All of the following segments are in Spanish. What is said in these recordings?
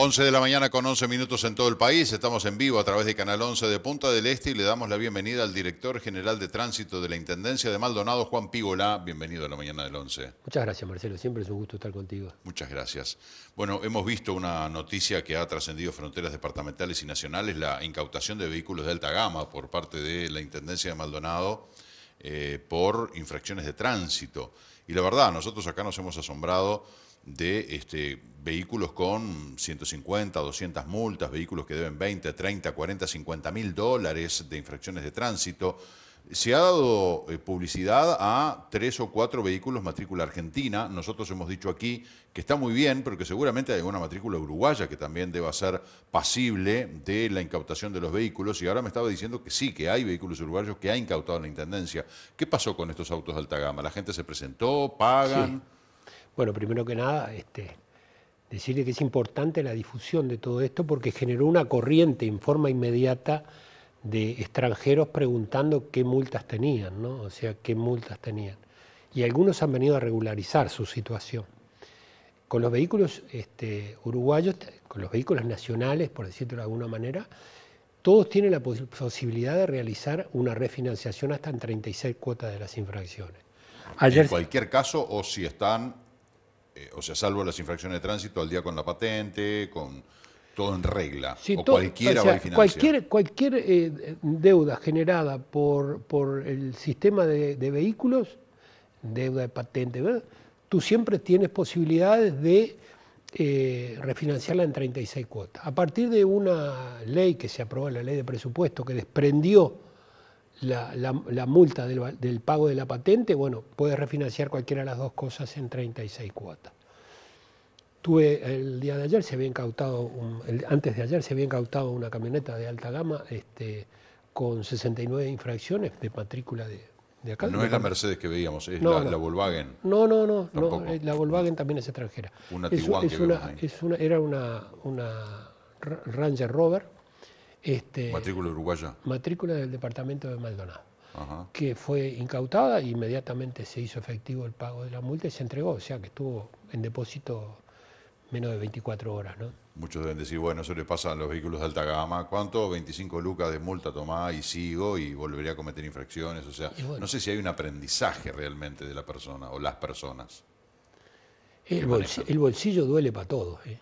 11 de la mañana con 11 minutos en todo el país. Estamos en vivo a través de Canal 11 de Punta del Este y le damos la bienvenida al director general de tránsito de la Intendencia de Maldonado, Juan Pígola. Bienvenido a la mañana del 11. Muchas gracias, Marcelo. Siempre es un gusto estar contigo. Muchas gracias. Bueno, hemos visto una noticia que ha trascendido fronteras departamentales y nacionales, la incautación de vehículos de alta gama por parte de la Intendencia de Maldonado eh, por infracciones de tránsito. Y la verdad, nosotros acá nos hemos asombrado de este, vehículos con 150, 200 multas, vehículos que deben 20, 30, 40, 50 mil dólares de infracciones de tránsito. Se ha dado eh, publicidad a tres o cuatro vehículos matrícula argentina. Nosotros hemos dicho aquí que está muy bien, pero que seguramente hay una matrícula uruguaya que también deba ser pasible de la incautación de los vehículos. Y ahora me estaba diciendo que sí, que hay vehículos uruguayos que ha incautado la Intendencia. ¿Qué pasó con estos autos de alta gama? ¿La gente se presentó? ¿Pagan? Bueno, primero que nada, este, decirle que es importante la difusión de todo esto porque generó una corriente en forma inmediata de extranjeros preguntando qué multas tenían, ¿no? O sea, qué multas tenían. Y algunos han venido a regularizar su situación. Con los vehículos este, uruguayos, con los vehículos nacionales, por decirlo de alguna manera, todos tienen la posibilidad de realizar una refinanciación hasta en 36 cuotas de las infracciones. en cualquier caso, o si están eh, o sea, salvo las infracciones de tránsito, al día con la patente, con todo en regla, o cualquiera Cualquier, cualquier eh, deuda generada por, por el sistema de, vehículos, deuda de patente, ¿verdad? tú siempre tienes posibilidades de eh, refinanciarla en 36 cuotas. A partir de una ley que se aprobó, la ley de presupuesto, que desprendió la, multa del, pago de la patente, bueno, puedes refinanciar cualquiera de las dos cosas en 36 cuotas. Tuve el día de ayer, se había incautado, antes de ayer se había incautado una camioneta de alta gama este, con 69 infracciones de matrícula de, acá. No es la Mercedes que veíamos, es la, Volkswagen. No, no, no, no, eh, la Volkswagen también es extranjera. Una es Era una, una Ranger Rover. Este, matrícula uruguaya. Matrícula del departamento de Maldonado. que fue incautada, e inmediatamente se hizo efectivo el pago de la multa y se entregó, o sea que estuvo en depósito menos de 24 horas, ¿no? Muchos deben decir, bueno, eso le pasa a los vehículos de alta gama, ¿cuánto? 25 lucas de multa tomá y sigo y volvería a cometer infracciones, o sea, no sé si hay un aprendizaje realmente de la persona o las personas. El, bolsillo, duele para todos, ¿eh?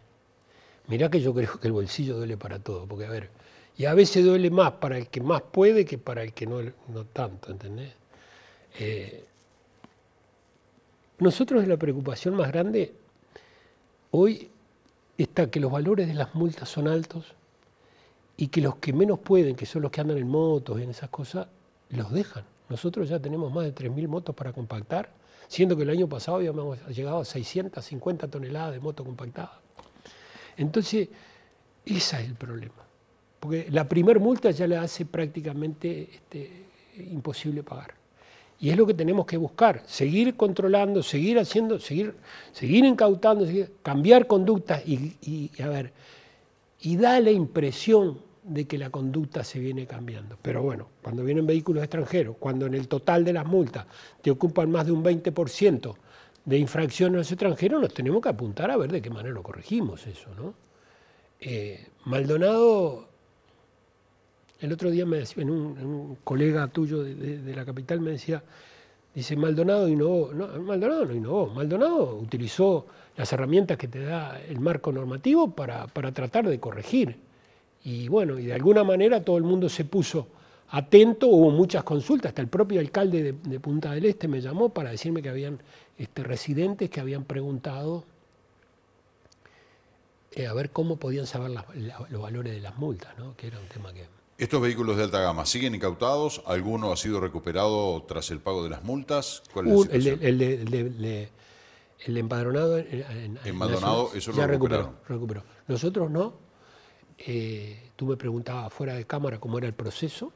Mirá que yo creo que el bolsillo duele para todos, porque a ver, y a veces duele más para el que más puede que para el que no, no tanto, ¿entendés? Eh, nosotros la preocupación más grande Hoy está que los valores de las multas son altos y que los que menos pueden, que son los que andan en motos y en esas cosas, los dejan. Nosotros ya tenemos más de 3.000 motos para compactar, siendo que el año pasado habíamos llegado a 650 toneladas de moto compactada. Entonces, ese es el problema. Porque la primera multa ya la hace prácticamente este, imposible pagar. Y es lo que tenemos que buscar, seguir controlando, seguir haciendo, seguir, seguir incautando, cambiar conductas y, a ver, y da la impresión de que la conducta se viene cambiando. Pero bueno, cuando vienen vehículos extranjeros, cuando en el total de las multas te ocupan más de un 20% de infracciones extranjeros, nos tenemos que apuntar a ver de qué manera lo corregimos eso, ¿no? Eh, Maldonado el otro día me un, colega tuyo de, la capital me decía, dice, Maldonado innovó. No, Maldonado no innovó. Maldonado utilizó las herramientas que te da el marco normativo para, tratar de corregir. Y bueno, y de alguna manera todo el mundo se puso atento, hubo muchas consultas, hasta el propio alcalde de, Punta del Este me llamó para decirme que habían este, residentes que habían preguntado eh, a ver cómo podían saber los valores de las multas, que era un tema que... Estos vehículos de alta gama siguen incautados, alguno ha sido recuperado tras el pago de las multas. ¿Cuál es El, el, el, empadronado, eso lo recuperó, Nosotros no. Eh, tú me preguntabas fuera de cámara cómo era el proceso.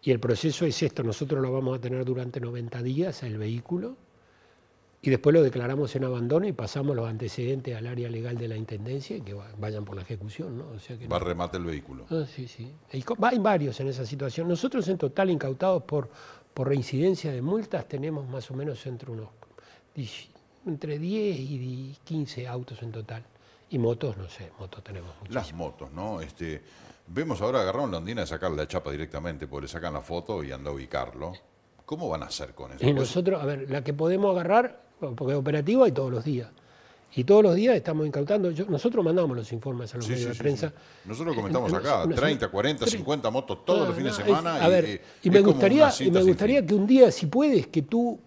Y el proceso es esto, nosotros lo vamos a tener durante 90 días, el vehículo, y después lo declaramos en abandono y pasamos los antecedentes al área legal de la Intendencia y que vayan por la ejecución. ¿no? sea va a remate el vehículo. Ah, sí, sí. Hay varios en esa situación. Nosotros en total incautados por, por reincidencia de multas tenemos más o menos entre unos entre 10 y 15 autos en total. Y motos, no sé, motos tenemos Las motos, ¿no? Este, vemos ahora agarraron la andina de sacar la chapa directamente, porque le sacan la foto y anda a ubicarlo. ¿Cómo van a hacer con eso? Y nosotros, a ver, la que podemos agarrar porque operativo hay todos los días. Y todos los días estamos incautando. nosotros mandamos los informes a los medios de prensa. nosotros eh, comentamos acá, 30, 40, 50 motos todos los fines de semana. y, me gustaría, y, me gustaría, que un día, si puedes, que tú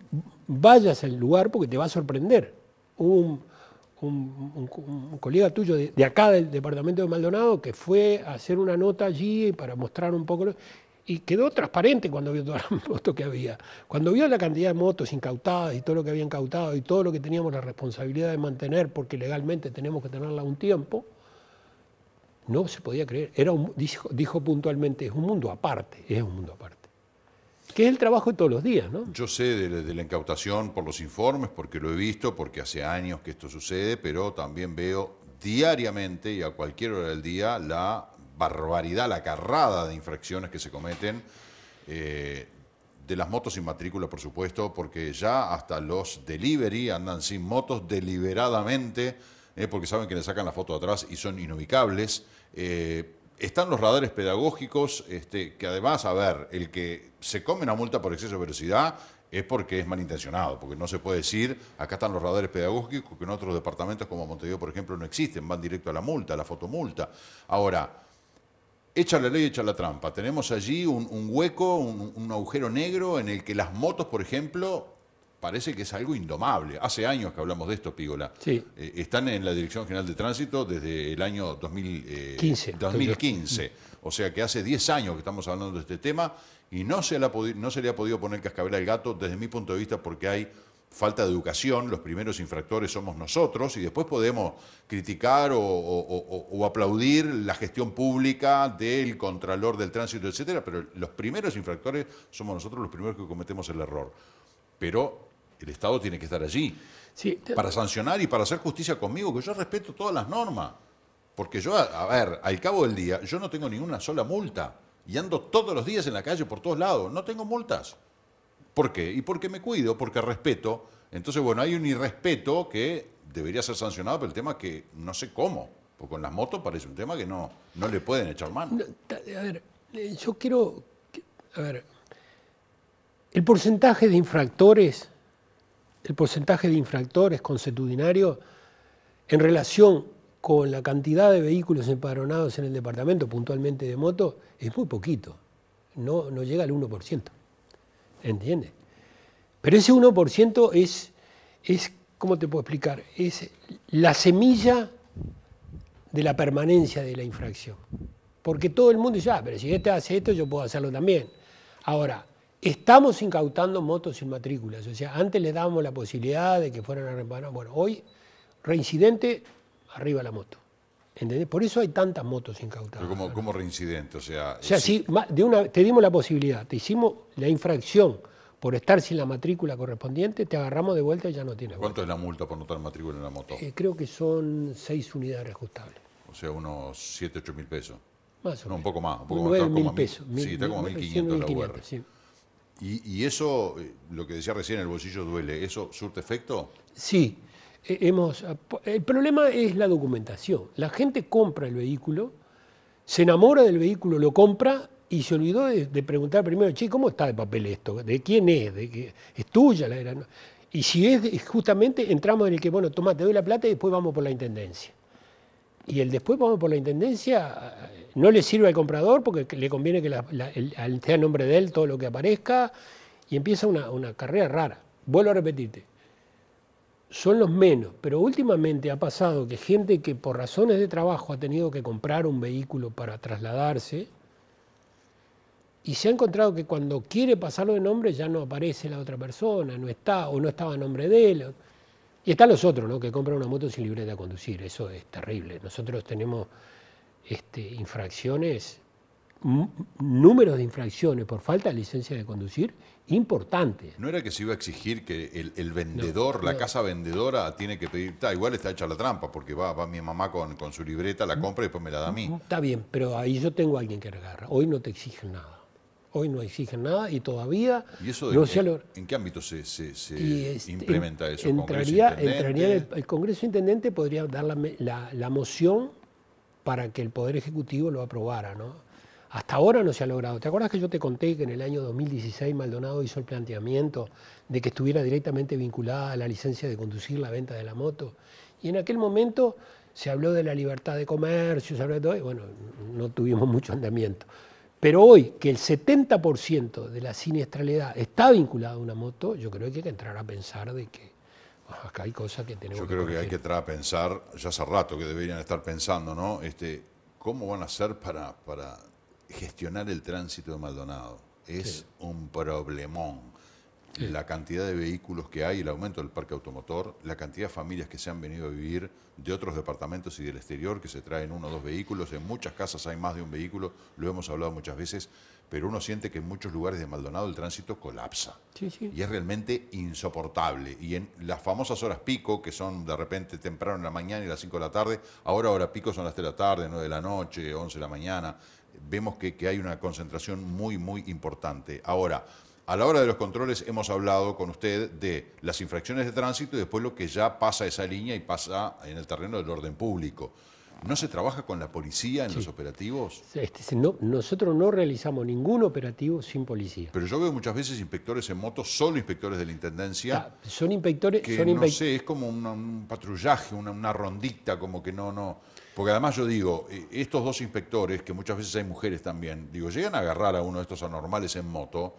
vayas al lugar porque te va a sorprender. Un, un, colega tuyo de, acá del departamento de Maldonado que fue a hacer una nota allí para mostrar un poco. Lo, y quedó transparente cuando vio todas las motos que había. Cuando vio la cantidad de motos incautadas y todo lo que había incautado y todo lo que teníamos la responsabilidad de mantener, porque legalmente tenemos que tenerla un tiempo, no se podía creer. Era dijo, puntualmente, es un mundo aparte, es un mundo aparte. Que es el trabajo de todos los días, ¿no? Yo sé de la incautación por los informes, porque lo he visto, porque hace años que esto sucede, pero también veo diariamente y a cualquier hora del día la barbaridad, la carrada de infracciones que se cometen. Eh, de las motos sin matrícula, por supuesto, porque ya hasta los delivery andan sin motos deliberadamente, eh, porque saben que le sacan la foto de atrás y son inubicables. Eh, están los radares pedagógicos, este, que además, a ver, el que se come una multa por exceso de velocidad es porque es malintencionado, porque no se puede decir, acá están los radares pedagógicos, que en otros departamentos como Montevideo, por ejemplo, no existen, van directo a la multa, a la fotomulta. Ahora, Echa la ley, echa la trampa. Tenemos allí un, hueco, un, agujero negro en el que las motos, por ejemplo, parece que es algo indomable. Hace años que hablamos de esto, Pígola. Eh, están en la Dirección General de Tránsito desde el año 2015. Eh, o sea que hace 10 años que estamos hablando de este tema y no se, no se le ha podido poner cascabel al gato desde mi punto de vista porque hay falta de educación, los primeros infractores somos nosotros y después podemos criticar o, aplaudir la gestión pública del contralor del tránsito, etcétera, pero los primeros infractores somos nosotros los primeros que cometemos el error. Pero el Estado tiene que estar allí para sancionar y para hacer justicia conmigo, que yo respeto todas las normas. Porque yo, a ver, al cabo del día, yo no tengo ninguna sola multa y ando todos los días en la calle por todos lados, no tengo multas. ¿Por qué? Y porque me cuido, porque respeto. Entonces, bueno, hay un irrespeto que debería ser sancionado, por el tema que no sé cómo. Porque con las motos parece un tema que no, no le pueden echar mano. a ver, eh, yo quiero. A ver. El porcentaje de infractores, el porcentaje de infractores consuetudinarios en relación con la cantidad de vehículos empadronados en el departamento, puntualmente de moto es muy poquito. No, no llega al 1%. ¿entiendes? Pero ese 1% es, es, ¿cómo te puedo explicar? Es la semilla de la permanencia de la infracción. Porque todo el mundo dice, ah, pero si este hace esto, yo puedo hacerlo también. Ahora, estamos incautando motos sin matrículas. O sea, antes le dábamos la posibilidad de que fueran a reparar. Bueno, hoy, reincidente, arriba la moto. ¿Entendés? Por eso hay tantas motos incautadas. Pero como, reincidente, o sea... O sea, sí, si de una, te dimos la posibilidad, te hicimos la infracción por estar sin la matrícula correspondiente, te agarramos de vuelta y ya no tienes ¿Cuánto es la multa por no tener matrícula en la moto? Eh, creo que son seis unidades ajustables. O sea, unos 7, 8 mil pesos. Más o un poco más. Un poco más, está mil pesos. sí, está como 1.500 la UR. Y, ¿Y eso, eh, lo que decía recién, el bolsillo duele, ¿eso surte efecto? Sí. Eh, el problema es la documentación. La gente compra el vehículo, se enamora del vehículo, lo compra y se olvidó de, preguntar primero, che, ¿cómo está el papel esto? ¿De quién es? ¿Es tuya la Y si es, justamente, entramos en el que, bueno, toma, te doy la plata y después vamos por la intendencia. Y el después vamos por la intendencia eh, no le sirve al comprador porque le conviene que sea el, sea nombre de él todo lo que aparezca y empieza una carrera rara. Vuelvo a repetirte, son los menos, pero últimamente ha pasado que gente que por razones de trabajo ha tenido que comprar un vehículo para trasladarse y se ha encontrado que cuando quiere pasarlo de nombre ya no aparece la otra persona, no está o no estaba a nombre de él. Y están los otros, ¿no? Que compran una moto sin libreta de conducir, eso es terrible. Nosotros tenemos este, infracciones números de infracciones por falta de licencia de conducir Importante ¿No era que se iba a exigir que el, vendedor, la casa vendedora, tiene que pedir, está, igual está hecha la trampa, porque va, va mi mamá con, con su libreta, la mm. compra y después me la da a mí? Mm, está bien, pero ahí yo tengo a alguien que agarra. Hoy no te exigen nada. Hoy no exigen nada y todavía... en, qué ámbito se, implementa eso? el, Congreso Intendente podría dar la, la, la moción para que el Poder Ejecutivo lo aprobara, ¿no? Hasta ahora no se ha logrado. ¿Te acuerdas que yo te conté que en el año 2016 Maldonado hizo el planteamiento de que estuviera directamente vinculada a la licencia de conducir la venta de la moto? Y en aquel momento se habló de la libertad de comercio, se habló de todo, y bueno, no tuvimos mucho andamiento. Pero hoy que el 70% de la siniestralidad está vinculada a una moto, yo creo que hay que entrar a pensar de que acá hay cosas que tenemos que... Yo creo que, hay que entrar a pensar, ya hace rato que deberían estar pensando, ¿no? Este, ¿Cómo van a hacer para, para gestionar el tránsito de Maldonado. Es un problemón. La cantidad de vehículos que hay, el aumento del parque automotor, la cantidad de familias que se han venido a vivir de otros departamentos y del exterior, que se traen uno o dos vehículos, en muchas casas hay más de un vehículo, lo hemos hablado muchas veces, pero uno siente que en muchos lugares de Maldonado el tránsito colapsa. Y es realmente insoportable. Y en las famosas horas pico, que son de repente temprano en la mañana y las 5 de la tarde, ahora ahora pico son las 3 de la tarde, 9 de la noche, 11 de la mañana vemos que, hay una concentración muy, muy importante. Ahora, a la hora de los controles hemos hablado con usted de las infracciones de tránsito y después lo que ya pasa esa línea y pasa en el terreno del orden público. ¿No se trabaja con la policía en los operativos? Este, nosotros no realizamos ningún operativo sin policía. Pero yo veo muchas veces inspectores en moto, son inspectores de la Intendencia. Ah, son inspectores... Que no sé, es como un, patrullaje, una, una rondita, como que no... no porque además yo digo, eh, estos dos inspectores, que muchas veces hay mujeres también, digo, llegan a agarrar a uno de estos anormales en moto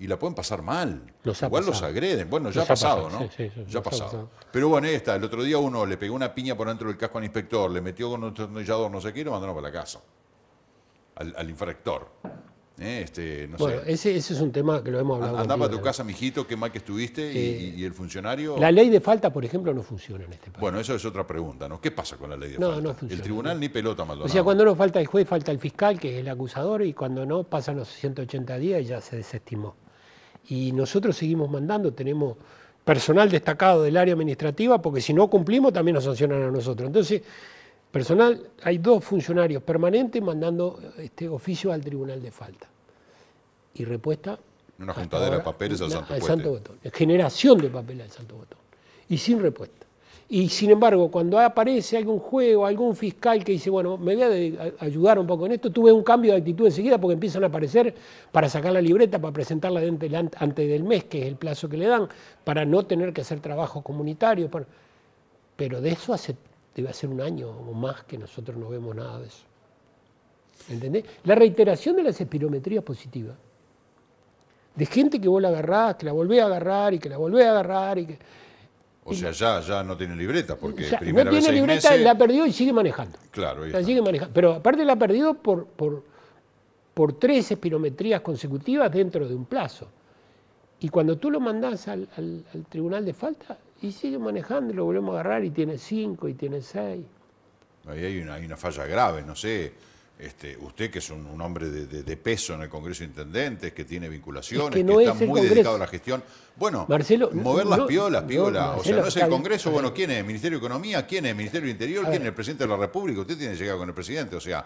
y la pueden pasar mal. Igual los agreden. Bueno, ya ha pasado, ¿no? Sí, sí, ya ha pasado. Pero bueno, esta, el otro día uno le pegó una piña por dentro del casco al inspector, le metió con un tornillador, no sé qué, y lo mandaron para la casa. Al, al infractor. Eh, este, ese, es un tema que lo hemos hablado. Andá a tu casa, mijito, qué mal que estuviste eh, y, el funcionario. La ley de falta, por ejemplo, no funciona en este país. Bueno, eso es otra pregunta, ¿no? ¿Qué pasa con la ley de falta? el tribunal ni pelota, Maldonado. O sea, cuando no falta el juez, falta el fiscal, que es el acusador, y cuando no, pasan los 180 días y ya se desestimó. Y nosotros seguimos mandando, tenemos personal destacado del área administrativa, porque si no cumplimos también nos sancionan a nosotros. Entonces. Personal, hay dos funcionarios permanentes mandando este oficio al tribunal de falta. Y respuesta. Una juntadera de papeles al Santo, al Santo Botón. Generación de papeles al Santo Botón. Y sin respuesta. Y sin embargo, cuando aparece algún juego, algún fiscal que dice, bueno, me voy a ayudar un poco en esto, tuve un cambio de actitud enseguida porque empiezan a aparecer para sacar la libreta, para presentarla antes del mes, que es el plazo que le dan, para no tener que hacer trabajo comunitario. Pero de eso hace debe ser un año o más que nosotros no vemos nada de eso. ¿Entendés? La reiteración de las espirometrías positivas. De gente que vos la agarrás, que la volvés a agarrar y que la volvés a agarrar y que. O sea, ya, ya no tiene libreta, porque no tiene libreta, la perdió y sigue manejando. Claro, la sigue manejando. Pero aparte la ha perdido por, por, por tres espirometrías consecutivas dentro de un plazo. Y cuando tú lo mandás al tribunal de falta, y sigue manejando, y lo volvemos a agarrar y tiene cinco y tiene seis. Ahí hay una, falla grave, no sé. Este, usted que es un, hombre de, peso en el Congreso de Intendentes, que tiene vinculaciones, que, está muy dedicado a la gestión. Bueno, mover las piolas, piola. o sea, no es el Congreso, bueno, ¿quién es? ¿Ministerio de Economía? ¿Quién es? ¿Ministerio del Interior? ¿Quién es el Presidente de la República? Usted tiene llegado con el Presidente, o sea,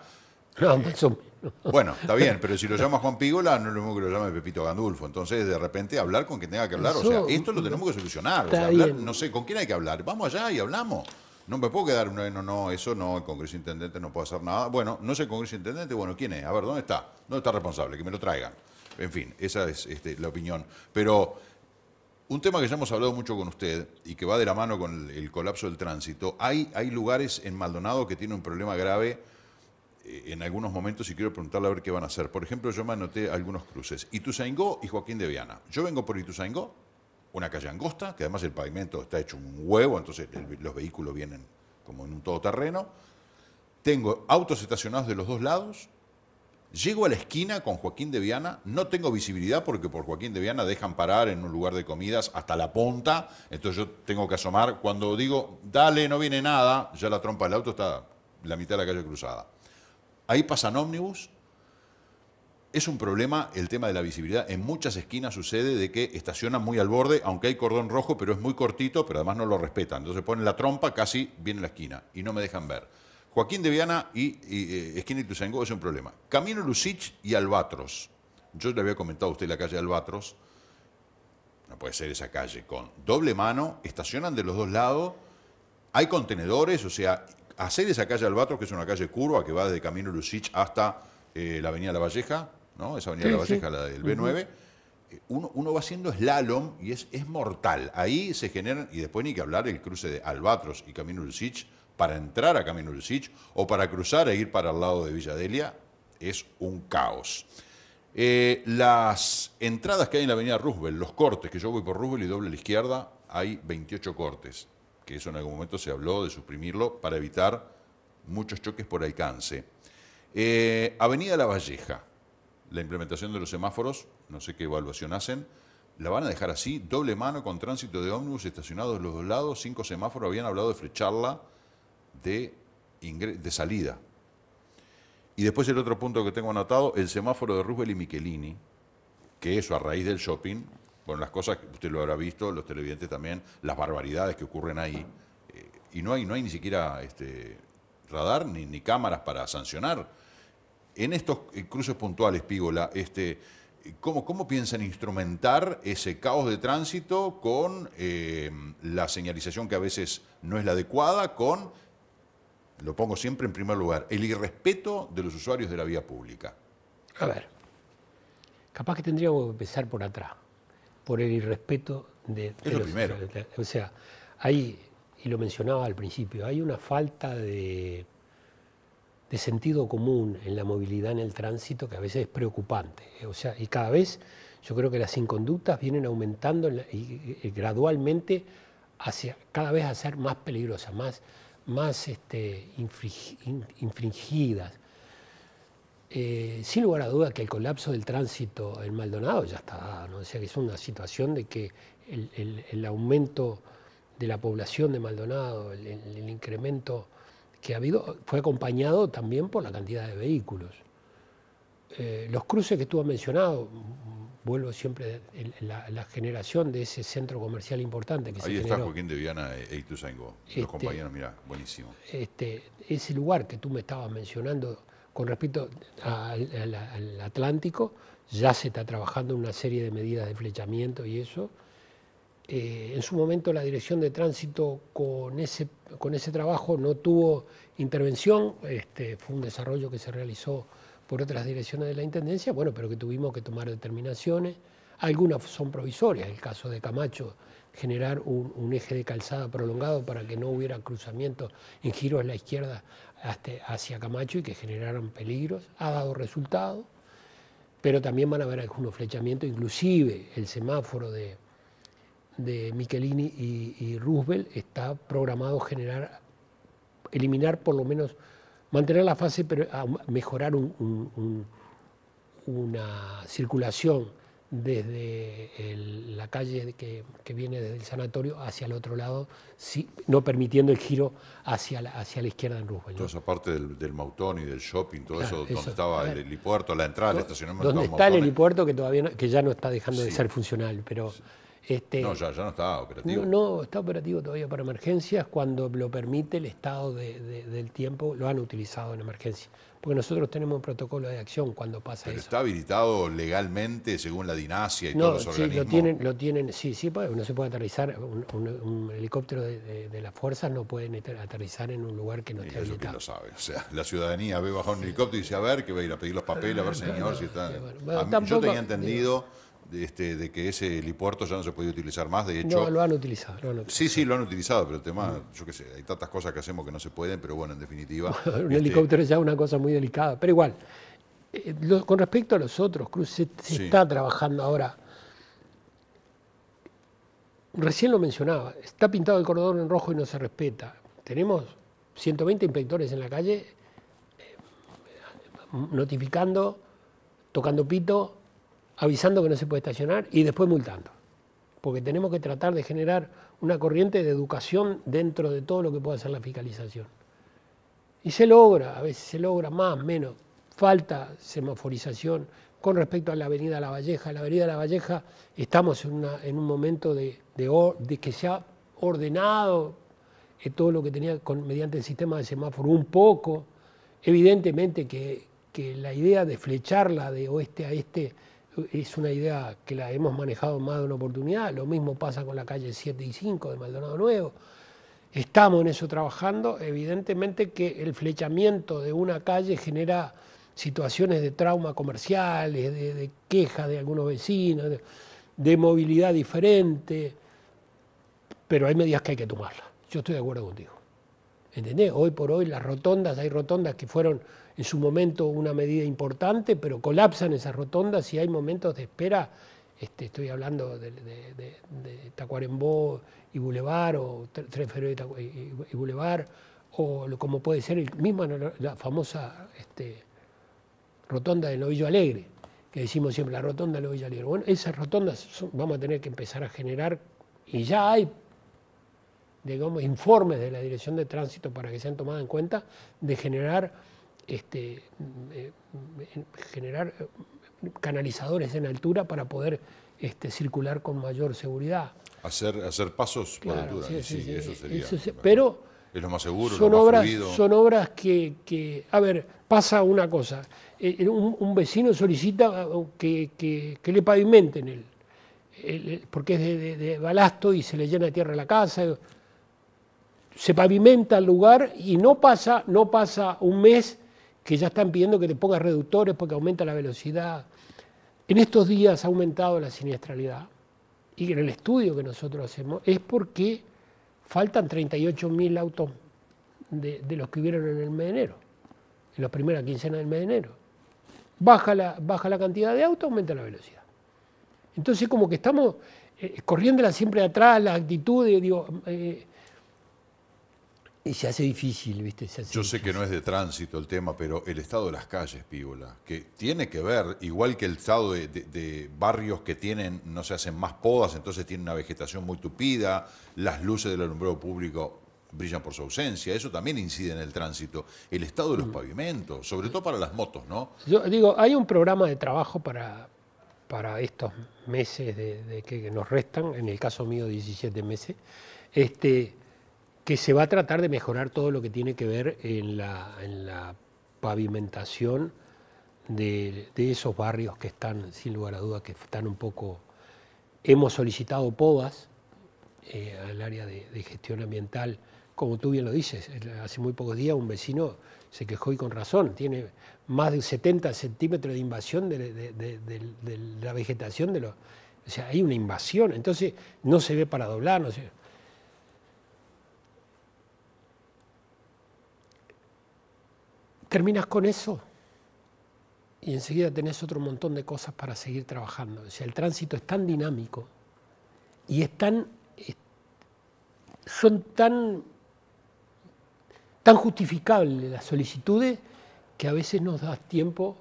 bueno, está bien, pero si lo llama Juan Pígola, no es lo mismo que lo llame Pepito Gandulfo. Entonces, de repente, hablar con quien tenga que hablar. o sea, esto lo tenemos que solucionar. no sé, ¿con quién hay que hablar? Vamos allá y hablamos. No me puedo quedar, no, no, eso no, el Congreso Intendente no puede hacer nada. Bueno, no sé el Congreso Intendente, bueno, ¿quién es? A ver, ¿dónde está? ¿Dónde está responsable? Que me lo traigan. En fin, esa es este, la opinión. Pero un tema que ya hemos hablado mucho con usted y que va de la mano con el, colapso del tránsito, hay, hay lugares en Maldonado que tienen un problema grave eh, en algunos momentos y quiero preguntarle a ver qué van a hacer. Por ejemplo, yo me anoté algunos cruces. Ituzaingó y Joaquín de Viana. Yo vengo por Ituzaingó, una calle angosta, que además el pavimento está hecho un huevo, entonces los vehículos vienen como en un todoterreno. Tengo autos estacionados de los dos lados. Llego a la esquina con Joaquín de Viana, no tengo visibilidad porque por Joaquín de Viana dejan parar en un lugar de comidas hasta la punta, entonces yo tengo que asomar. Cuando digo, dale, no viene nada, ya la trompa del auto está la mitad de la calle cruzada. Ahí pasan ómnibus. Es un problema el tema de la visibilidad. En muchas esquinas sucede de que estacionan muy al borde, aunque hay cordón rojo, pero es muy cortito, pero además no lo respetan. Entonces ponen la trompa, casi viene la esquina y no me dejan ver. Joaquín de Viana y, y eh, esquina es un problema. Camino Lucich y Albatros. Yo le había comentado a usted la calle Albatros. No puede ser esa calle con doble mano, estacionan de los dos lados, hay contenedores, o sea, Hacer esa calle Albatros, que es una calle curva que va desde Camino Lucich hasta eh, la Avenida La Valleja, ¿no? Esa Avenida La Valleja, la del B9. Eh, uno, va haciendo slalom y es, mortal. Ahí se generan, y después ni que hablar el cruce de Albatros y Camino Lucich, para entrar a Camino Lusich o para cruzar e ir para el lado de Villadelia, es un caos. Eh, las entradas que hay en la avenida Roosevelt, los cortes, que yo voy por Roosevelt y doble a la izquierda, hay 28 cortes que eso en algún momento se habló de suprimirlo para evitar muchos choques por alcance. Eh, Avenida La Valleja, la implementación de los semáforos, no sé qué evaluación hacen, la van a dejar así, doble mano con tránsito de ómnibus estacionados los dos lados, cinco semáforos, habían hablado de frecharla de, de salida. Y después el otro punto que tengo anotado, el semáforo de Roosevelt y Michelini, que eso a raíz del shopping bueno, las cosas, usted lo habrá visto, los televidentes también, las barbaridades que ocurren ahí. Eh, y no hay, no hay ni siquiera este, radar ni, ni cámaras para sancionar. En estos eh, cruces puntuales, Pígola, este, ¿cómo, ¿cómo piensan instrumentar ese caos de tránsito con eh, la señalización que a veces no es la adecuada, con, lo pongo siempre en primer lugar, el irrespeto de los usuarios de la vía pública? A ver, capaz que tendríamos que empezar por atrás por el irrespeto de, los primero. O sea, hay, y lo mencionaba al principio, hay una falta de, sentido común en la movilidad, en el tránsito, que a veces es preocupante. O sea, y cada vez yo creo que las inconductas vienen aumentando gradualmente hacia cada vez a ser más peligrosas, más, más este, infringidas. Eh, sin lugar a duda que el colapso del tránsito en Maldonado ya está ¿no? o sea que es una situación de que el, aumento de la población de Maldonado, el, incremento que ha habido, fue acompañado también por la cantidad de vehículos. Eh, los cruces que tú has mencionado, vuelvo siempre la, la, generación de ese centro comercial importante que se generó. Ahí está Joaquín de Viana e los este, compañeros, mira, buenísimo. Este, ese lugar que tú me estabas mencionando con respecto al, Atlántico, ya se está trabajando en una serie de medidas de flechamiento y eso. Eh, en su momento la dirección de tránsito con ese, con ese trabajo no tuvo intervención, este, fue un desarrollo que se realizó por otras direcciones de la Intendencia, bueno, pero que tuvimos que tomar determinaciones. Algunas son provisorias, el caso de Camacho, generar un, un eje de calzada prolongado para que no hubiera cruzamiento en giros a la izquierda hacia Camacho y que generaron peligros, ha dado resultado, pero también van a haber algunos flechamientos, inclusive el semáforo de, de Michelini y, Roosevelt está programado generar, eliminar por lo menos, mantener la fase, pero mejorar una circulación desde la calle que, viene desde el sanatorio hacia el otro lado, no permitiendo el giro hacia la, hacia la izquierda en Roosevelt. Entonces, aparte del, del, Mautón y del shopping, todo eso, donde estaba el helipuerto, la entrada, el estacionamiento. Donde está el helipuerto que todavía que ya no está dejando de ser funcional, pero... Este, no, ya, no está operativo. No, está operativo todavía para emergencias. Cuando lo permite el estado del tiempo, lo han utilizado en emergencia porque nosotros tenemos un protocolo de acción cuando pasa Pero eso. ¿Está habilitado legalmente según la dinasia y todos los sí, Lo tienen, lo tienen, sí, sí, pues, no se puede aterrizar, un, helicóptero de, las fuerzas no puede aterrizar en un lugar que no esté habilitado. lo sabe, o sea, la ciudadanía ve bajar un helicóptero y dice, a ver, que va a ir a pedir los papeles, a ver señor, si está... yo tenía entendido... Este, de que ese helipuerto ya no se podía utilizar más, de hecho... No, lo han utilizado. Sí, sí, lo han utilizado, pero el tema, yo qué sé, hay tantas cosas que hacemos que no se pueden, pero bueno, en definitiva... un este, helicóptero es ya una cosa muy delicada, pero igual, eh, con respecto a los otros, Cruz, se, está trabajando ahora. Recién lo mencionaba, está pintado el corredor en rojo y no se respeta. Tenemos 120 inspectores en la calle eh, notificando, tocando pito, avisando que no se puede estacionar y después multando. Porque tenemos que tratar de generar una corriente de educación dentro de todo lo que pueda hacer la fiscalización. Y se logra, a veces se logra más, menos. Falta semaforización con respecto a la avenida La Valleja. La avenida La Valleja estamos en, un momento de, que se ha ordenado eh, todo lo que tenía con, mediante el sistema de semáforo un poco. Evidentemente que, que la idea de flecharla de oeste a este es una idea que la hemos manejado más de una oportunidad, lo mismo pasa con la calle 7 y 5 de Maldonado Nuevo. Estamos en eso trabajando, evidentemente que el flechamiento de una calle genera situaciones de trauma comerciales, de, quejas de algunos vecinos, de, de, movilidad diferente, pero hay medidas que hay que tomarlas. Yo estoy de acuerdo contigo. ¿Entendés? Hoy por hoy las rotondas, hay rotondas que fueron en su momento una medida importante, pero colapsan esas rotondas y hay momentos de espera. Este, estoy hablando de, Tacuarembó y Boulevard, o Tres y, y Boulevard, o como puede ser el, la famosa este, rotonda del Novillo Alegre, que decimos siempre, la rotonda del Novillo Alegre. Bueno, esas rotondas vamos a tener que empezar a generar, y ya hay digamos, informes de la Dirección de Tránsito para que sean tomadas en cuenta, de generar este, eh, generar canalizadores en altura para poder este, circular con mayor seguridad. Hacer, hacer pasos para por altura, sí, eso sería. pero es lo más seguro, son obras, Son obras que, a ver, pasa una cosa, eh, eh, un, vecino solicita que, le pavimenten el, porque es de, balasto y se le llena de tierra la casa, se pavimenta el lugar y no pasa, no pasa un mes que ya están pidiendo que le pongas reductores porque aumenta la velocidad. En estos días ha aumentado la siniestralidad y en el estudio que nosotros hacemos es porque faltan 38.000 autos de, los que hubieron en el mes de enero, en las primeras quincenas del mes de enero. Baja la, baja la cantidad de autos, aumenta la velocidad. Entonces como que estamos corriendo eh, corriéndola siempre atrás, la actitud, digo, eh, y se hace difícil, ¿viste? Yo sé que no es de tránsito el tema, pero el estado de las calles, Pívola, que tiene que ver, igual que el estado de, barrios que tienen, no se hacen más podas, entonces tienen una vegetación muy tupida, las luces del alumbrado público brillan por su ausencia, eso también incide en el tránsito, el estado de los mm. pavimentos, sobre todo para las motos, ¿no? Yo digo, hay un programa de trabajo para, para estos meses de, que nos restan, en el caso mío 17 meses, este, que se va a tratar de mejorar todo lo que tiene que ver en la, pavimentación de, esos barrios que están, sin lugar a duda, que están un poco... Hemos solicitado podas eh, al área de, gestión ambiental, como tú bien lo dices, eh, hace muy pocos días un vecino se quejó y con razón, tiene más de 70 centímetros de invasión de, la vegetación, de los, o sea, hay una invasión, entonces no se ve para doblar, no se... terminas con eso y enseguida tenés otro montón de cosas para seguir trabajando. O sea, el tránsito es tan dinámico y es tan, son tan, tan justificables las solicitudes que a veces nos das tiempo,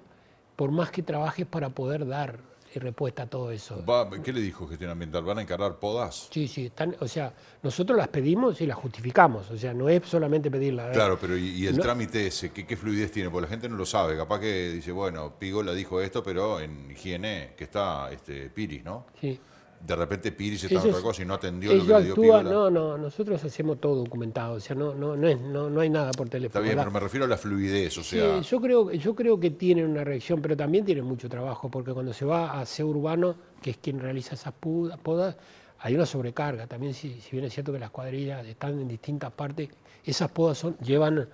por más que trabajes, para poder dar y respuesta a todo eso. ¿Qué le dijo Gestión Ambiental? ¿Van a encargar podas? Sí, sí, están, o sea, nosotros las pedimos y las justificamos, o sea, no es solamente pedirlas. ¿eh? Claro, pero ¿y, el trámite ese? ¿qué, fluidez tiene? Porque la gente no lo sabe, capaz que dice, bueno, Pigo la dijo esto, pero en higiene que está este, Piris, ¿no? Sí de repente Piri se en otra cosa y no atendió lo que le dio No, no, nosotros hacemos todo documentado, o sea, no, no, no, no, no hay nada por teléfono. Está bien, pero me refiero a la fluidez, o sea... yo creo, yo creo que tienen una reacción, pero también tienen mucho trabajo, porque cuando se va a C Urbano, que es quien realiza esas podas, hay una sobrecarga. También, si, bien es cierto que las cuadrillas están en distintas partes, esas podas son, llevan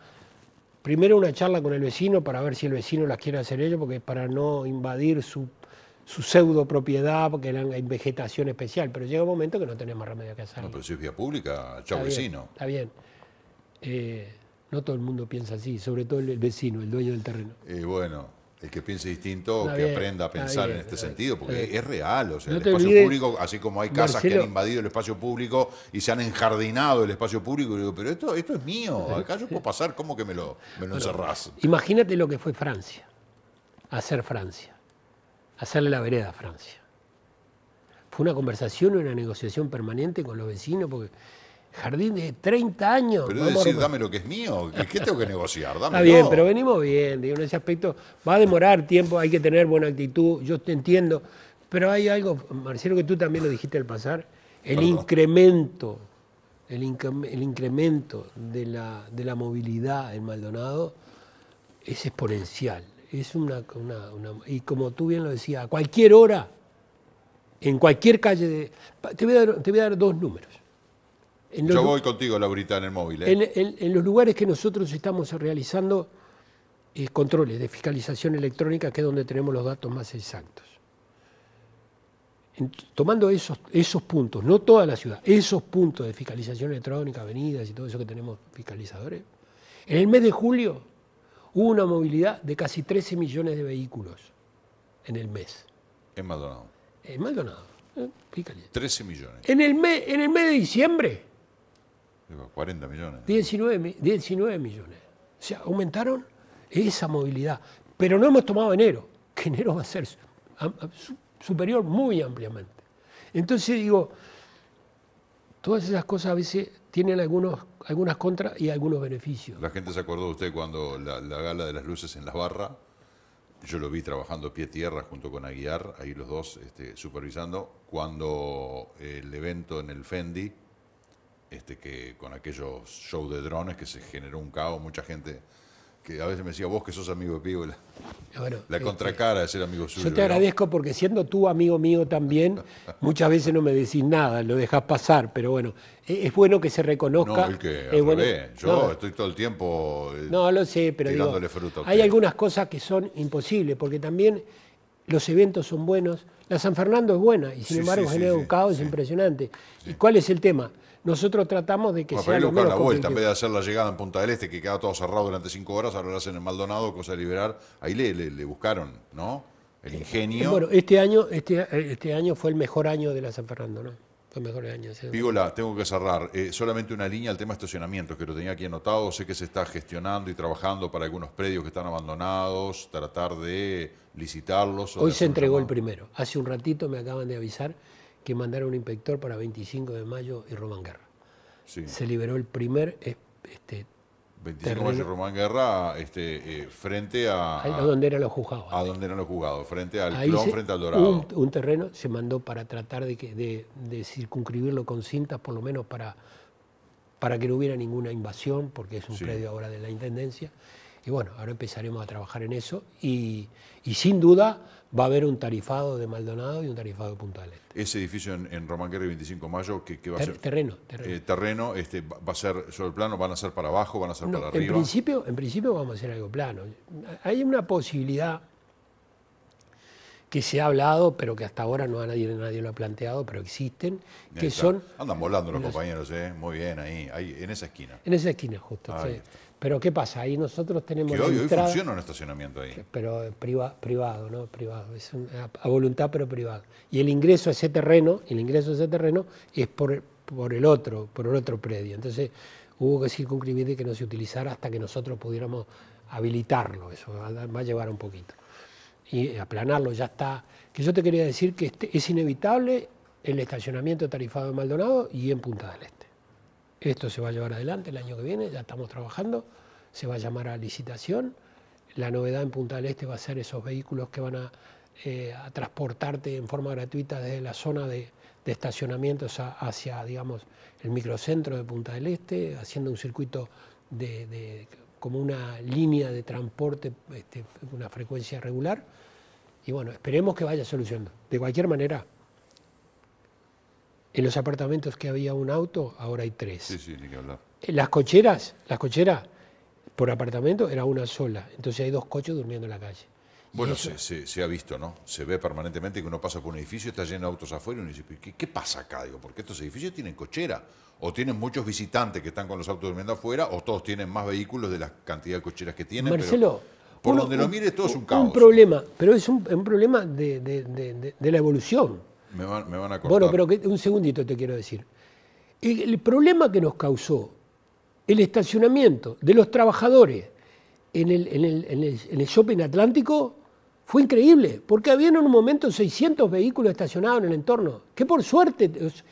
primero una charla con el vecino para ver si el vecino las quiere hacer ellos, porque para no invadir su su pseudo propiedad, porque hay vegetación especial, pero llega un momento que no tenemos remedio que hacer. No, pero si es vía pública, ya vecino. Está bien. Eh, no todo el mundo piensa así, sobre todo el vecino, el dueño del terreno. Y eh, bueno, el que piense distinto, que aprenda a pensar en este sentido, porque es real, o sea, el espacio público, así como hay casas que han invadido el espacio público y se han enjardinado el espacio público, y digo, pero esto, esto es mío, acá yo puedo pasar, ¿cómo que me lo, me lo Imagínate lo que fue Francia, hacer Francia hacerle la vereda a Francia. Fue una conversación, una negociación permanente con los vecinos, porque jardín de 30 años. Pero es decir, dame lo que es mío, ¿qué tengo que negociar? Está bien, pero venimos bien, digo, en ese aspecto va a demorar tiempo, hay que tener buena actitud, yo te entiendo, pero hay algo, Marcelo, que tú también lo dijiste al pasar, el incremento, incremento de la movilidad en Maldonado es exponencial es una, Y como tú bien lo decías, a cualquier hora, en cualquier calle de... Te voy a dar, dos números. Yo voy contigo, Laurita, en el móvil. ¿eh? En, los lugares que nosotros estamos realizando eh, controles de fiscalización electrónica, que es donde tenemos los datos más exactos. tomando esos, esos puntos, no toda la ciudad, esos puntos de fiscalización electrónica, avenidas y todo eso que tenemos fiscalizadores, en el mes de julio hubo una movilidad de casi 13 millones de vehículos en el mes. En Maldonado. En Maldonado. 13 ¿eh? millones. En el, mes, en el mes de diciembre. 40 millones. 19, 19 millones. O sea, aumentaron esa movilidad. Pero no hemos tomado enero, que enero va a ser superior muy ampliamente. Entonces digo, todas esas cosas a veces tienen algunos, algunas contras y algunos beneficios. La gente se acordó de usted cuando la, gala de las luces en la barra, yo lo vi trabajando pie tierra junto con Aguiar, ahí los dos este, supervisando, cuando eh, el evento en el Fendi, este, que con aquellos shows de drones que se generó un caos, mucha gente a veces me decía, vos que sos amigo de ah, la eh, contracara eh, de ser amigo suyo. Yo te agradezco porque siendo tú amigo mío también, muchas veces no me decís nada, lo dejas pasar, pero bueno, e-, es bueno que se reconozca. No, que, yo estoy todo el tiempo eh, no, lo sé, Hay algunas cosas que son imposibles, porque también los eventos son buenos, la San Fernando es buena y sin embargo sí, genera un impresionante. ¿Y cuál es el tema? Nosotros tratamos de que sea lo menos la vuelta, en vez de hacer la llegada en Punta del Este, que queda todo cerrado durante cinco horas, ahora lo hacen en Maldonado, cosa de liberar. Ahí le, le, le buscaron, ¿no? El eh, ingenio. Bueno, este año, este, este año fue el mejor año de la San Fernando, ¿no? mejores años. Pígola, tengo que cerrar. Eh, solamente una línea al tema estacionamiento, que lo tenía aquí anotado. Sé que se está gestionando y trabajando para algunos predios que están abandonados, tratar de licitarlos. Hoy se entregó el primero. Hace un ratito me acaban de avisar que mandaron un inspector para 25 de mayo y Roman Guerra. Se liberó el primer eh, este, 25 de Román Guerra, este, eh, frente a. a donde eran los juzgados. A donde eran los juzgados, frente al Ahí frente al dorado. Un, terreno se mandó para tratar de, circunscribirlo con cintas, por lo menos para, para que no hubiera ninguna invasión, porque es un predio ahora de la intendencia. Y bueno, ahora empezaremos a trabajar en eso. Y, y sin duda va a haber un tarifado de Maldonado y un tarifado de Punta del Este. Ese edificio en, en Román 25 mayo, ¿qué, va a ser? Terreno. Terreno, eh, este, ¿va a ser sobre plano? ¿Van a ser para abajo? ¿Van a ser para arriba? En principio, en principio vamos a hacer algo plano. Hay una posibilidad que se ha hablado, pero que hasta ahora no nadie, nadie lo ha planteado, pero existen, que son... Andan volando los, compañeros, ¿eh? muy bien, ahí, ahí, en esa esquina. En esa esquina, justo. Pero ¿qué pasa? Ahí nosotros tenemos... Que hoy, funciona un estacionamiento ahí. Pero eh, privado, ¿no? Privado, es a, voluntad, pero privado. Y el ingreso a ese terreno, el ingreso a ese terreno es por, por el otro, por el otro predio. Entonces hubo que circunscribir de que no se utilizara hasta que nosotros pudiéramos habilitarlo. Eso va a llevar un poquito y aplanarlo, ya está. Que yo te quería decir que este, es inevitable el estacionamiento tarifado en Maldonado y en Punta del Este. Esto se va a llevar adelante el año que viene, ya estamos trabajando, se va a llamar a licitación. La novedad en Punta del Este va a ser esos vehículos que van a, eh, transportarte en forma gratuita desde la zona de, estacionamiento estacionamientos hacia, digamos, el microcentro de Punta del Este, haciendo un circuito de como una línea de transporte, este, una frecuencia regular. Y bueno, esperemos que vaya solucionando. De cualquier manera, en los apartamentos que había un auto, ahora hay tres. Sí, sí, que hablar. Eh, las cocheras, las cocheras por apartamento era una sola. Entonces hay dos coches durmiendo en la calle. Bueno, se, ha visto, ¿no? Se ve permanentemente que uno pasa por un edificio, está lleno de autos afuera y uno dice, ¿qué, qué pasa acá? Digo, porque estos edificios tienen cochera, o tienen muchos visitantes que están con los autos durmiendo afuera, o todos tienen más vehículos de la cantidad de cocheras que tienen. Marcelo, por donde lo mires todo es un caos. Un problema, pero es un, problema de, la evolución. Me van, a cortar. Bueno, pero un segundito te quiero decir. El, problema que nos causó el estacionamiento de los trabajadores en el, en el, shopping atlántico fue increíble, porque habían en un momento 600 vehículos estacionados en el entorno, que por suerte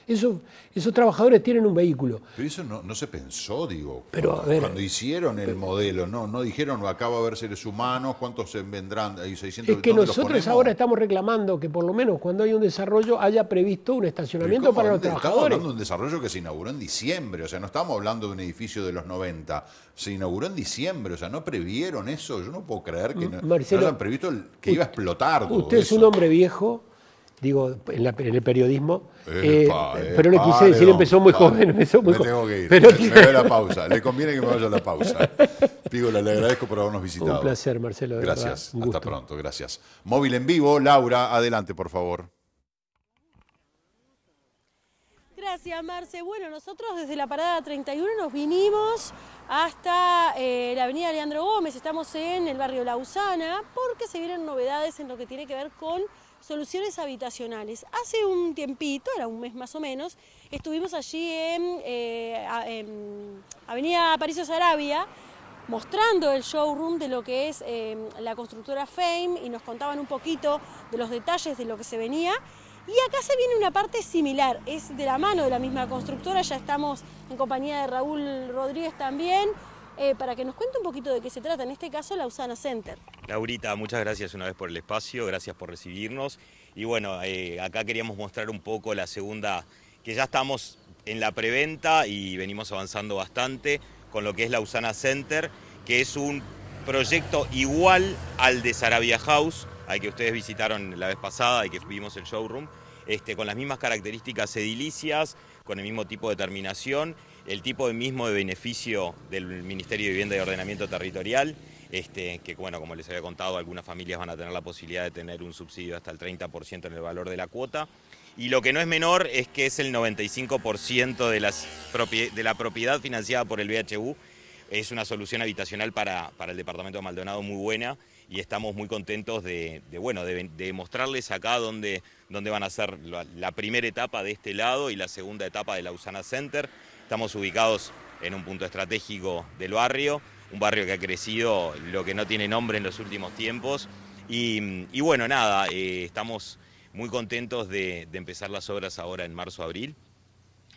esos, esos trabajadores tienen un vehículo. Pero eso no, se pensó, digo, pero, cuando, hicieron el modelo, no no dijeron, acá va a haber seres humanos, cuántos vendrán, hay 600 Es que nosotros ahora estamos reclamando que por lo menos cuando hay un desarrollo haya previsto un estacionamiento para los trabajadores. Estamos hablando de un desarrollo que se inauguró en diciembre, o sea, no estamos hablando de un edificio de los 90, se inauguró en diciembre, o sea, no previeron eso, yo no puedo creer que no, no hayan previsto el que iba a explotar. usted es un hombre viejo, digo, en, el periodismo. Eh, pero le quise decir, empezó muy ah, joven, empezó muy me joven. Tengo que ir, pero... me, doy la pausa. Le conviene que me vaya a la pausa. Digo, le agradezco por habernos visitado. Un placer, Marcelo. Gracias, hasta pronto, gracias. Móvil en vivo, Laura, adelante, por favor. Gracias, Marce. Bueno, nosotros desde la parada 31 nos vinimos hasta eh, la avenida Leandro Gómez. Estamos en el barrio Lausana porque se vienen novedades en lo que tiene que ver con soluciones habitacionales. Hace un tiempito, era un mes más o menos, estuvimos allí en, eh, avenida Aparicio Arabia mostrando el showroom de lo que es eh, la constructora Fame y nos contaban un poquito de los detalles de lo que se venía y acá se viene una parte similar, es de la mano de la misma constructora, ya estamos en compañía de Raúl Rodríguez también, eh, para que nos cuente un poquito de qué se trata, en este caso la Usana Center. Laurita, muchas gracias una vez por el espacio, gracias por recibirnos. Y bueno, eh, acá queríamos mostrar un poco la segunda, que ya estamos en la preventa y venimos avanzando bastante con lo que es la Usana Center, que es un proyecto igual al de Sarabia House, al que ustedes visitaron la vez pasada y que vimos el showroom, este, con las mismas características edilicias, con el mismo tipo de terminación, el tipo de mismo de beneficio del Ministerio de Vivienda y Ordenamiento Territorial, este, que bueno, como les había contado, algunas familias van a tener la posibilidad de tener un subsidio hasta el 30% en el valor de la cuota. Y lo que no es menor es que es el 95% de, de la propiedad financiada por el BHU. Es una solución habitacional para el departamento de Maldonado muy buena y estamos muy contentos de, bueno, de, mostrarles acá dónde, van a ser la, primera etapa de este lado y la segunda etapa de Lausana Center. Estamos ubicados en un punto estratégico del barrio, un barrio que ha crecido lo que no tiene nombre en los últimos tiempos. Y, bueno, nada, eh, estamos muy contentos de, empezar las obras ahora en marzo-abril,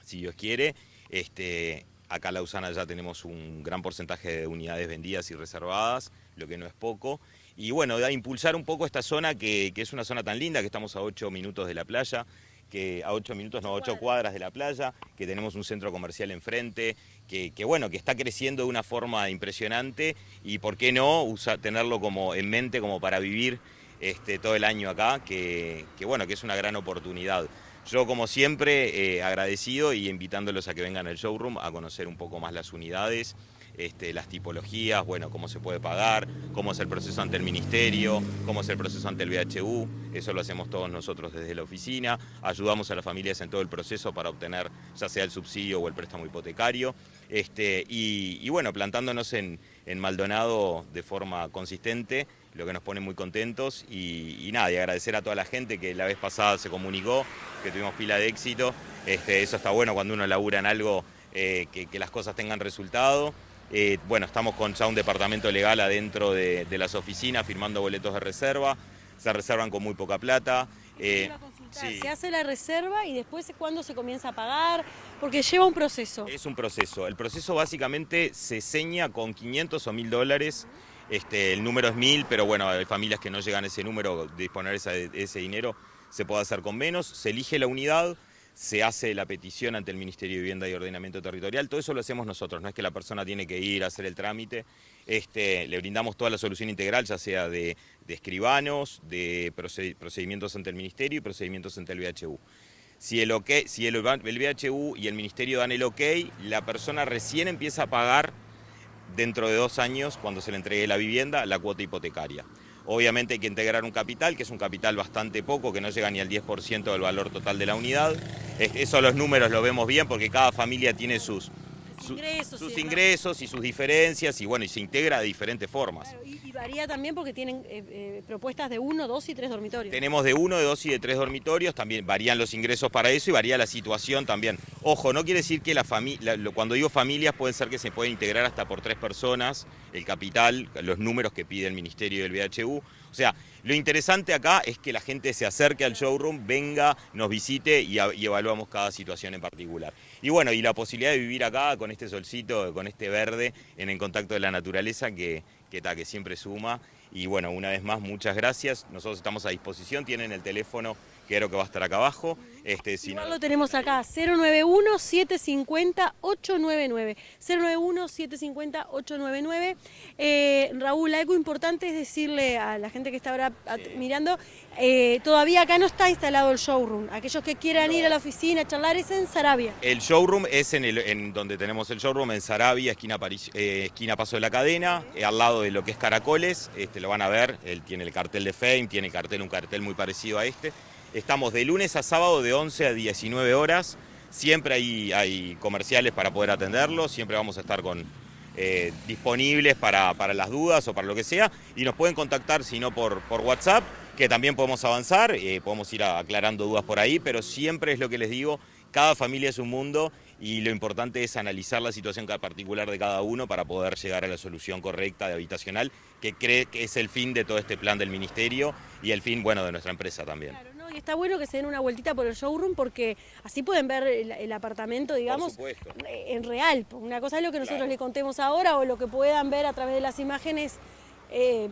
si Dios quiere. Este, acá en Lausana ya tenemos un gran porcentaje de unidades vendidas y reservadas, lo que no es poco y bueno, a impulsar un poco esta zona que, es una zona tan linda, que estamos a 8 minutos de la playa, que a 8 minutos, no, 8 cuadras de la playa, que tenemos un centro comercial enfrente, que, bueno, que está creciendo de una forma impresionante y por qué no Usa, tenerlo como en mente como para vivir este, todo el año acá, que bueno, que es una gran oportunidad. Yo, como siempre, eh, agradecido y invitándolos a que vengan al showroom a conocer un poco más las unidades, este, las tipologías, bueno, cómo se puede pagar, cómo es el proceso ante el ministerio, cómo es el proceso ante el BHU, eso lo hacemos todos nosotros desde la oficina, ayudamos a las familias en todo el proceso para obtener ya sea el subsidio o el préstamo hipotecario, este, y, bueno, plantándonos en Maldonado de forma consistente lo que nos pone muy contentos y, nada, agradecer a toda la gente que la vez pasada se comunicó, que tuvimos pila de éxito. Este, eso está bueno cuando uno labura en algo eh, que, las cosas tengan resultado. Eh, bueno, estamos con ya un departamento legal adentro de, las oficinas firmando boletos de reserva. Se reservan con muy poca plata. Eh, se hace la reserva y después cuándo se comienza a pagar, porque lleva un proceso. Es un proceso. El proceso básicamente se seña con 500 o 1000 dólares. Este, el número es mil, pero bueno, hay familias que no llegan a ese número, disponer ese, ese dinero se puede hacer con menos, se elige la unidad, se hace la petición ante el Ministerio de Vivienda y Ordenamiento Territorial, todo eso lo hacemos nosotros, no es que la persona tiene que ir a hacer el trámite, este, le brindamos toda la solución integral, ya sea de, escribanos, de procedimientos ante el Ministerio y procedimientos ante el VHU. Si, el, OK si el y el Ministerio dan el ok, la persona recién empieza a pagar dentro de dos años, cuando se le entregue la vivienda, la cuota hipotecaria. Obviamente hay que integrar un capital, que es un capital bastante poco, que no llega ni al 10% del valor total de la unidad. Eso los números lo vemos bien porque cada familia tiene sus, sus ingresos y sus diferencias y bueno, y se integra de diferentes formas. y, varía también porque tienen eh, eh, propuestas de uno, dos y tres dormitorios. Tenemos de uno, de dos y de tres dormitorios, también varían los ingresos para eso y varía la situación también. Ojo, no quiere decir que la familia, cuando digo familias pueden ser que se pueden integrar hasta por tres personas, el capital, los números que pide el Ministerio del BHU, o sea, lo interesante acá es que la gente se acerque al showroom, venga, nos visite y, evaluamos cada situación en particular. Y bueno, y la posibilidad de vivir acá con este solcito, con este verde, en el contacto de la naturaleza que, que, que siempre suma. Y bueno, una vez más, muchas gracias. Nosotros estamos a disposición, tienen el teléfono creo que va a estar acá abajo. Este, si lo tenemos acá, 091-750-899. 091-750-899. Eh, Raúl, algo importante es decirle a la gente que está ahora mirando, eh, todavía acá no está instalado el showroom. Aquellos que quieran ir a la oficina a charlar es en Sarabia. El showroom es en, el, en donde tenemos el showroom, en Sarabia, esquina, eh, esquina Paso de la Cadena, al lado de lo que es Caracoles. Este, lo van a ver, él tiene el cartel de Fame, tiene cartel, un cartel muy parecido a este. Estamos de lunes a sábado de 11 a 19 horas. Siempre hay, hay comerciales para poder atenderlos, siempre vamos a estar con, eh, disponibles para, para, las dudas o para lo que sea. Y nos pueden contactar, si no, por, por WhatsApp, que también podemos avanzar, eh, podemos ir aclarando dudas por ahí, pero siempre es lo que les digo, cada familia es un mundo y lo importante es analizar la situación particular de cada uno para poder llegar a la solución correcta de habitacional, que cree que es el fin de todo este plan del Ministerio y el fin, bueno, de nuestra empresa también. Está bueno que se den una vueltita por el showroom porque así pueden ver el, apartamento, digamos, eh, en real. Una cosa es lo que nosotros les contemos ahora o lo que puedan ver a través de las imágenes. Eh,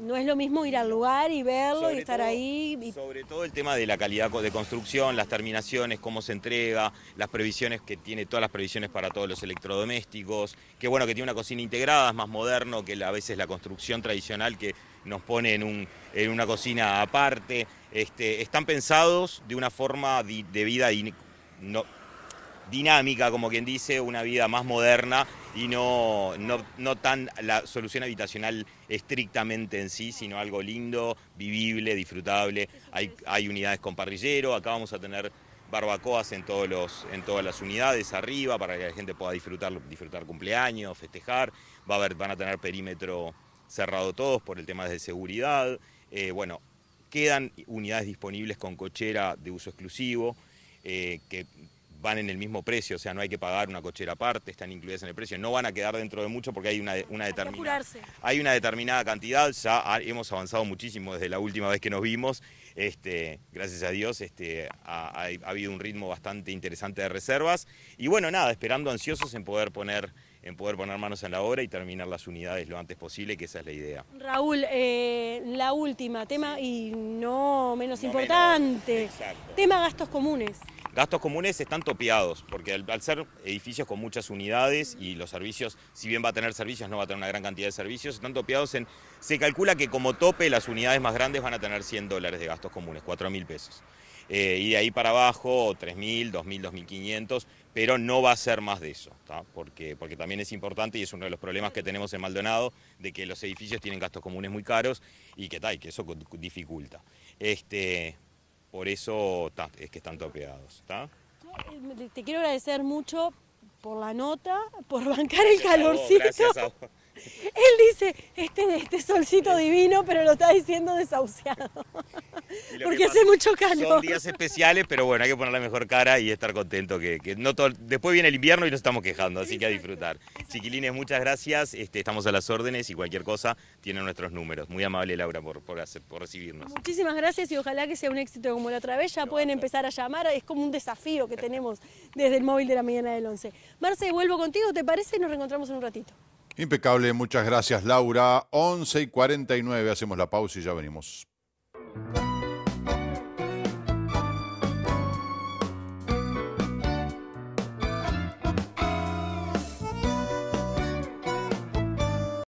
no es lo mismo ir al lugar y verlo y estar ahí. Sobre todo el tema de la calidad de construcción, las terminaciones, cómo se entrega, las previsiones que tiene, todas las previsiones para todos los electrodomésticos. Qué bueno que tiene una cocina integrada, es más moderno que a veces la construcción tradicional que nos pone en, un, en una cocina aparte. Este, están pensados de una forma de vida dinámica, como quien dice, una vida más moderna y no, no, tan la solución habitacional estrictamente en sí, sino algo lindo, vivible, disfrutable. Hay, hay unidades con parrillero, acá vamos a tener barbacoas en, todos los, en todas las unidades arriba para que la gente pueda disfrutar, disfrutar cumpleaños, festejar. van a tener perímetro cerrado todos por el tema de seguridad. Eh, bueno, Quedan unidades disponibles con cochera de uso exclusivo, eh, que van en el mismo precio, o sea, no hay que pagar una cochera aparte, están incluidas en el precio, no van a quedar dentro de mucho porque hay una, determinada, hay una determinada cantidad, ya hemos avanzado muchísimo desde la última vez que nos vimos, este, gracias a Dios este, ha habido un ritmo bastante interesante de reservas y bueno, nada, esperando ansiosos en poder poner en poder poner manos en la obra y terminar las unidades lo antes posible, que esa es la idea. Raúl, eh, la última, tema y no menos importante, tema gastos comunes. Gastos comunes están topeados, porque al, ser edificios con muchas unidades y los servicios, si bien va a tener servicios, no va a tener una gran cantidad de servicios, están topeados en... Se calcula que como tope las unidades más grandes van a tener 100 dólares de gastos comunes, 4.000 mil pesos y eh, de ahí para abajo 3.000, 2.000, 2.500, pero no va a ser más de eso, porque, porque también es importante y es uno de los problemas que tenemos en Maldonado, de que los edificios tienen gastos comunes muy caros y que, tal que eso dificulta. Este, por eso es que están topeados. Eh, te quiero agradecer mucho por la nota, por bancar el calorcito. Él dice, este, este solcito divino, pero lo está diciendo desahuciado. Porque hace mucho calor. Son días especiales, pero bueno, hay que poner la mejor cara y estar contento que, después viene el invierno y nos estamos quejando, así que a disfrutar. Chiquilines, muchas gracias. Este, estamos a las órdenes y cualquier cosa tienen nuestros números. Muy amable Laura por, por, por recibirnos. Muchísimas gracias y ojalá que sea un éxito como la otra vez. Ya pueden empezar a llamar, es como un desafío que tenemos desde el móvil de la mañana del 11. Marce, vuelvo contigo, ¿te parece? Y nos reencontramos en un ratito. Impecable, muchas gracias Laura. 11 y 49, hacemos la pausa y ya venimos.